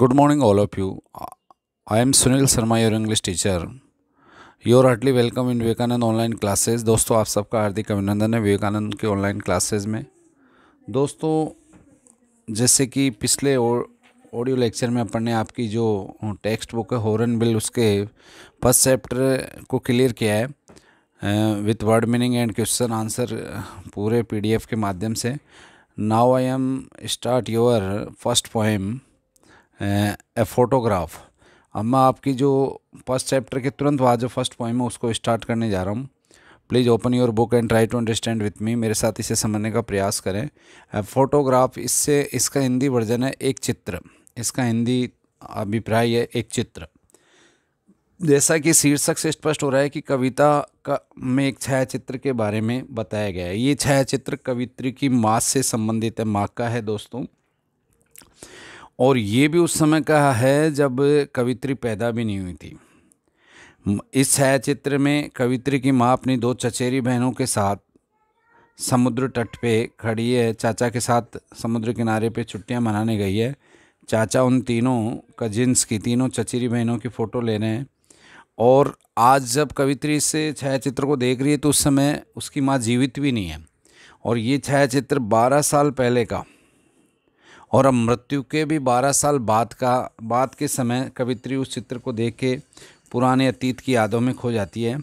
Good morning, all of you. I am Sunil Sharma your English teacher your heartly welcome in Vivekanand online classes दोस्तों आप सबका हार्दिक अभिनंदन है विवेकानंद के ऑनलाइन क्लासेस में दोस्तों जैसे कि पिछले ऑडियो लेक्चर में अपन ने आपकी जो टेक्स्ट बुक है हॉरन बिल उसके फर्स्ट चैप्टर को क्लियर किया है with word meaning and question answer पूरे एफ के माध्यम से now I am start your first poem a photograph अब मैं आपकी जो फर्स्ट चैप्टर के तुरंत बाद जो फर्स्ट पॉइंट है उसको स्टार्ट करने जा रहा हूँ please open your book and try to understand with me मेरे साथ इसे समझने का प्रयास करें फोटोग्राफ इससे इसका हिंदी वर्जन है एक चित्र इसका हिंदी अभिप्राय है एक चित्र जैसा कि शीर्षक से स्पष्ट हो रहा है कि कविता का में एक छायाचित्र के बारे में बताया गया है ये छायाचित्र कवित्री की माँ से संबंधित है माँ का है दोस्तों और ये भी उस समय का है जब कवित्री पैदा भी नहीं हुई थी इस छायाचित्र में कवित्री की माँ अपनी दो चचेरी बहनों के साथ समुद्र तट पे खड़ी है चाचा के साथ समुद्र किनारे पे छुट्टियाँ मनाने गई है चाचा उन तीनों कजिन्स की तीनों चचेरी बहनों की फ़ोटो ले रहे हैं और आज जब कवित्री इस छायाचित्र को देख रही है तो उस समय उसकी माँ जीवित भी नहीं है और ये छायाचित्र बारह साल पहले का और अब मृत्यु के भी बारह साल बाद का बाद के समय कवित्री उस चित्र को देख के पुराने अतीत की यादों में खो जाती है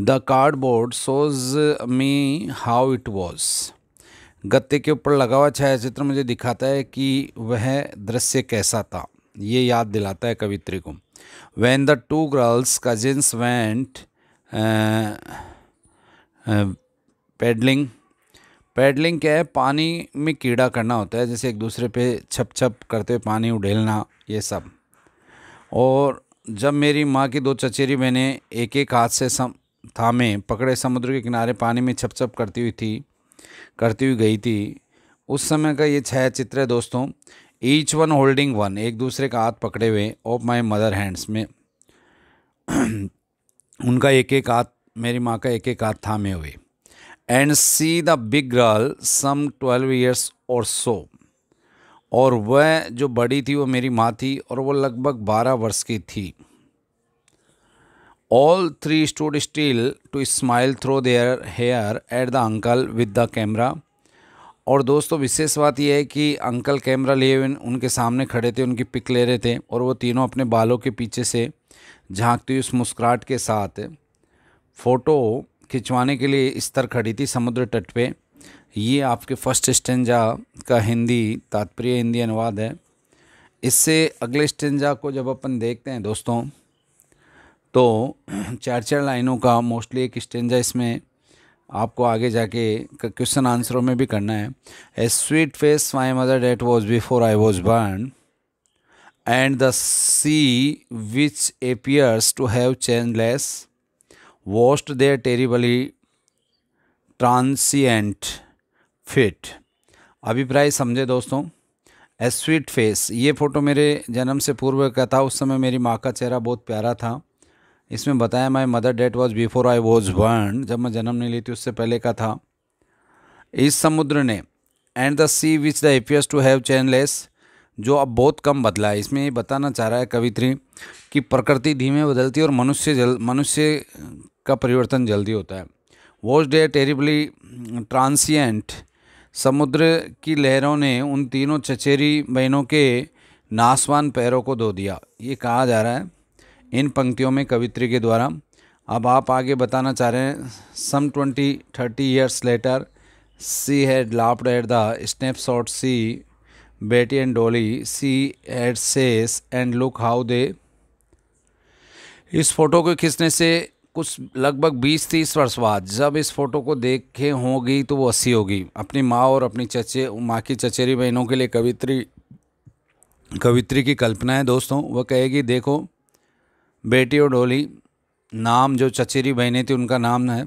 the cardboard shows me how it was गत्ते के ऊपर लगा हुआ छायाचित्र मुझे दिखाता है कि वह दृश्य कैसा था ये याद दिलाता है कवित्री को when the two girls cousins went paddling paddling क्या है पानी में कीड़ा करना होता है जैसे एक दूसरे पे छप छप करते हुए पानी उड़ेलना ये सब और जब मेरी माँ की दो चचेरी बहनें एक एक हाथ से सम थामे पकड़े समुद्र के किनारे पानी में छप छप करती हुई थी करती हुई गई थी उस समय का ये चित्र है दोस्तों ईच वन होल्डिंग वन एक दूसरे का हाथ पकड़े हुए ऑफ माई मदर हैंड्स में उनका एक एक हाथ मेरी माँ का एक एक हाथ थामे हुए एंड सी the big girl some twelve years or so और वह जो बड़ी थी वो मेरी माँ थी और वो लगभग बारह वर्ष की थी all three stood still to smile through their hair at the uncle with the camera और दोस्तों विशेष बात यह है कि अंकल कैमरा लिए हुए उनके सामने खड़े थे उनकी पिक ले रहे थे और वो तीनों अपने बालों के पीछे से झांकती हुई उस मुस्कुराहट के साथ फ़ोटो खिंचवाने के लिए स्तर खड़ी थी समुद्र तट पे ये आपके फर्स्ट स्टेंजा का हिंदी तात्पर्य हिंदी अनुवाद है इससे अगले स्टेंजा को जब अपन देखते हैं दोस्तों तो चार चार लाइनों का मोस्टली एक स्टेंजा इसमें आपको आगे जाके क्वेश्चन आंसरों में भी करना है a sweet face my mother that was before I was born and the sea which appears to have less washed their terribly transient fit अभिप्राय समझे दोस्तों ए स्वीट फेस ये फ़ोटो मेरे जन्म से पूर्व का था उस समय मेरी माँ का चेहरा बहुत प्यारा था इसमें बताया my mother that was before I was born जब मैं जन्म नहीं ली थी उससे पहले का था इस समुद्र ने and the sea which the appears to have changed less जो अब बहुत कम बदला है इसमें ये बताना चाह रहा है कवित्री कि प्रकृति धीमे बदलती है और मनुष्य जल मनुष्य का परिवर्तन जल्दी होता है वॉज डे टेरिबली ट्रांसियंट समुद्र की लहरों ने उन तीनों चचेरी बहनों के नासवान पैरों को धो दिया ये कहा जा रहा है इन पंक्तियों में कवित्री के द्वारा अब आप आगे बताना चाह रहे हैं some twenty thirty years later she had laughed at the shot see Betty and Dolly she had says and look how they इस फोटो को खींचने से कुछ लगभग बीस तीस वर्ष बाद जब इस फ़ोटो को देखे होगी तो वो अस्सी होगी अपनी माँ और अपनी चचे माँ की चचेरी बहनों के लिए कवित्री कवित्री की कल्पना है दोस्तों वह कहेगी देखो बेटी और डोली नाम जो चचेरी बहनें थी उनका नाम है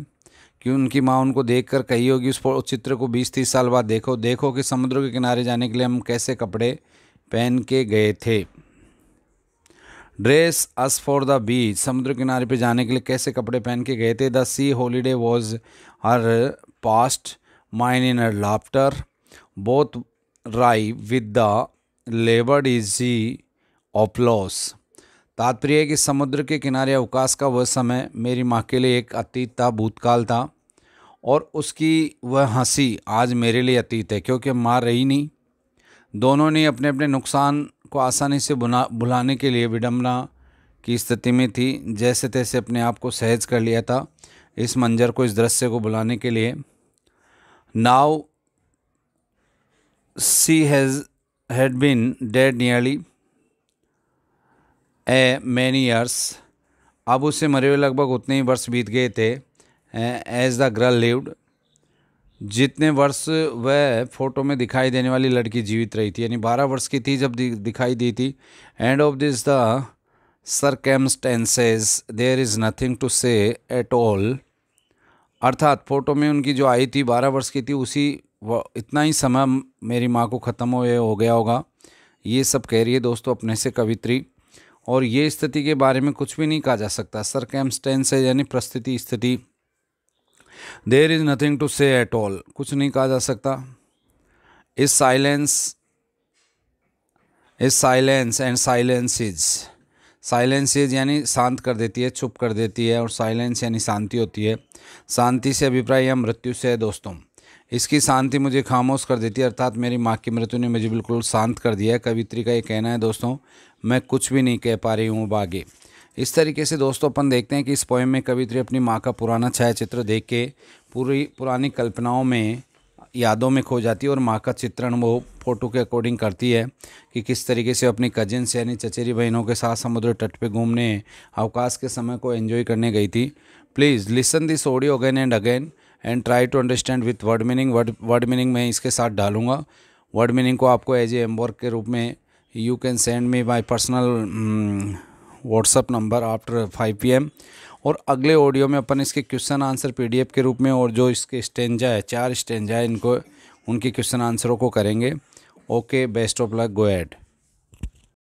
कि उनकी माँ उनको देख कर कही होगी उस चित्र को बीस तीस साल बाद देखो देखो कि समुद्र के किनारे जाने के लिए हम कैसे कपड़े पहन के गए थे dress us for the beach समुद्र किनारे पे जाने के लिए कैसे कपड़े पहन के गए थे the sea holiday was her past mine in her laughter both wry with the laboured ease जी ऑपलॉस तात्पर्य कि समुद्र के किनारे अवकाश का वह समय मेरी माँ के लिए एक अतीत था भूतकाल था और उसकी वह हंसी आज मेरे लिए अतीत है क्योंकि माँ रही नहीं दोनों ने अपने अपने नुकसान को आसानी से बुला बुलाने के लिए विडम्बना की स्थिति में थी जैसे तैसे अपने आप को सहज कर लिया था इस मंजर को इस दृश्य को बुलाने के लिए now she has had been dead nearly a many years अब उसे मरे हुए लगभग उतने ही वर्ष बीत गए थे एज द गर्ल लिव्ड जितने वर्ष वह फोटो में दिखाई देने वाली लड़की जीवित रही थी यानी बारह वर्ष की थी जब दिखाई दी थी and of this the circumstances there is nothing to say at all अर्थात फ़ोटो में उनकी जो आई थी बारह वर्ष की थी उसी इतना ही समय मेरी माँ को ख़त्म हुए हो गया होगा ये सब कह रही है दोस्तों अपने से कवित्री और ये स्थिति के बारे में कुछ भी नहीं कहा जा सकता सरकेमस्टेंसेज यानी प्रस्थिति स्थिति there is nothing to say at all कुछ नहीं कहा जा सकता its silence is silence and silence is silence is यानी शांत कर देती है चुप कर देती है और साइलेंस यानी शांति होती है शांति से अभिप्राय या मृत्यु से है दोस्तों इसकी शांति मुझे खामोश कर देती है अर्थात मेरी माँ की मृत्यु ने मुझे बिल्कुल शांत कर दिया है कवित्री का ये कहना है दोस्तों मैं कुछ भी नहीं कह पा रही हूँ बागे इस तरीके से दोस्तों अपन देखते हैं कि इस पोएम में कवित्री अपनी माँ का पुराना छायाचित्र देख के पूरी पुरानी कल्पनाओं में यादों में खो जाती है और माँ का चित्रण वो फ़ोटो के अकॉर्डिंग करती है कि किस तरीके से अपनी कजिन्स यानी चचेरी बहनों के साथ समुद्र तट पे घूमने अवकाश के समय को एंजॉय करने गई थी please listen this audio again and again and try to understand with word meaning word word meaning मैं इसके साथ डालूंगा वर्ड मीनिंग को आपको एज ए एम्बॉर्क के रूप में you can send me my personal WhatsApp number after five P M और अगले ऑडियो में अपन इसके क्वेश्चन आंसर पीडीएफ के रूप में और जो इसके स्टेंजा है चार स्टेंजा है इनको उनके क्वेश्चन आंसरों को करेंगे okay best of luck go add